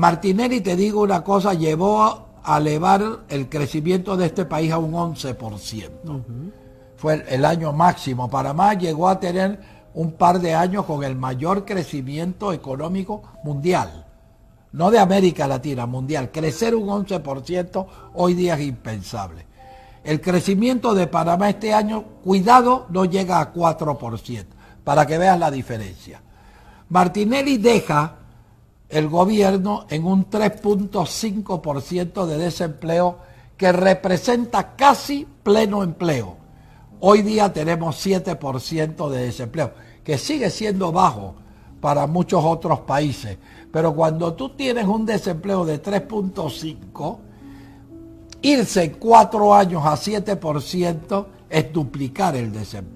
Martinelli, te digo una cosa, llevó a elevar el crecimiento de este país a un 11%. Fue el año máximo. Panamá llegó a tener un par de años con el mayor crecimiento económico mundial. No de América Latina, mundial. Crecer un 11% hoy día es impensable. El crecimiento de Panamá este año, cuidado, no llega a 4%, para que veas la diferencia. Martinelli deja el gobierno en un 3.5% de desempleo que representa casi pleno empleo. Hoy día tenemos 7% de desempleo, que sigue siendo bajo para muchos otros países. Pero cuando tú tienes un desempleo de 3.5, irse cuatro años a 7% es duplicar el desempleo.